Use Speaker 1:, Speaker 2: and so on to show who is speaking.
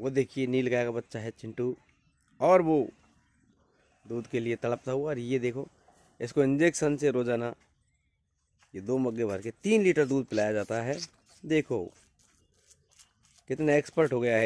Speaker 1: वो देखिए नील गाय का बच्चा है चिंटू और वो दूध के लिए तड़पता हुआ और ये देखो इसको इंजेक्शन से रोज़ाना ये दो मग्गे भर के तीन लीटर दूध पिलाया जाता है देखो कितना एक्सपर्ट हो गया है